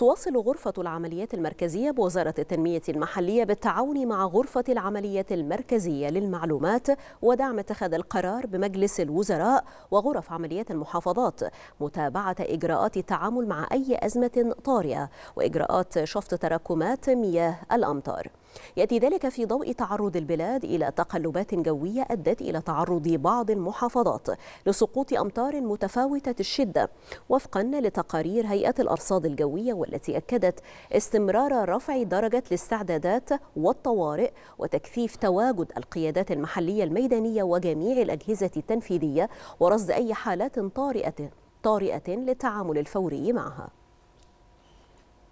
تواصل غرفة العمليات المركزية بوزارة التنمية المحلية بالتعاون مع غرفة العمليات المركزية للمعلومات ودعم اتخاذ القرار بمجلس الوزراء وغرف عمليات المحافظات متابعة إجراءات التعامل مع أي أزمة طارئة وإجراءات شفط تراكمات مياه الأمطار يأتي ذلك في ضوء تعرض البلاد إلى تقلبات جوية أدت إلى تعرض بعض المحافظات لسقوط أمطار متفاوتة الشدة وفقا لتقارير هيئة الأرصاد الجوية والتي أكدت استمرار رفع درجة الاستعدادات والطوارئ وتكثيف تواجد القيادات المحلية الميدانية وجميع الأجهزة التنفيذية ورصد أي حالات طارئة طارئة للتعامل الفوري معها